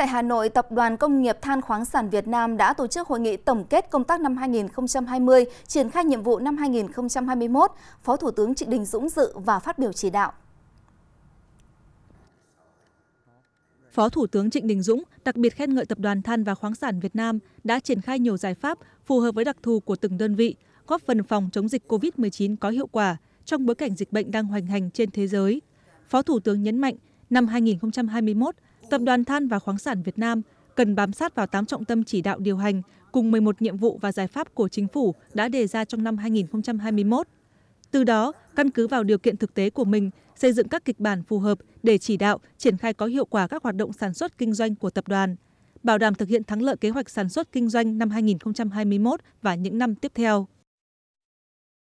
Tại Hà Nội, Tập đoàn Công nghiệp Than khoáng sản Việt Nam đã tổ chức hội nghị tổng kết công tác năm 2020, triển khai nhiệm vụ năm 2021, Phó Thủ tướng Trịnh Đình Dũng dự và phát biểu chỉ đạo. Phó Thủ tướng Trịnh Đình Dũng đặc biệt khen ngợi Tập đoàn Than và Khoáng sản Việt Nam đã triển khai nhiều giải pháp phù hợp với đặc thù của từng đơn vị, góp phần phòng chống dịch COVID-19 có hiệu quả trong bối cảnh dịch bệnh đang hoành hành trên thế giới. Phó Thủ tướng nhấn mạnh, năm 2021 tập đoàn than và khoáng sản việt nam cần bám sát vào tám trọng tâm chỉ đạo điều hành cùng một mươi một nhiệm vụ và giải pháp của chính phủ đã đề ra trong năm hai nghìn hai mươi một từ đó căn cứ vào điều kiện thực tế của mình xây dựng các kịch bản phù hợp để chỉ đạo triển khai có hiệu quả các hoạt động sản xuất kinh doanh của tập đoàn bảo đảm thực hiện thắng lợi kế hoạch sản xuất kinh doanh năm hai nghìn hai mươi một và những năm tiếp theo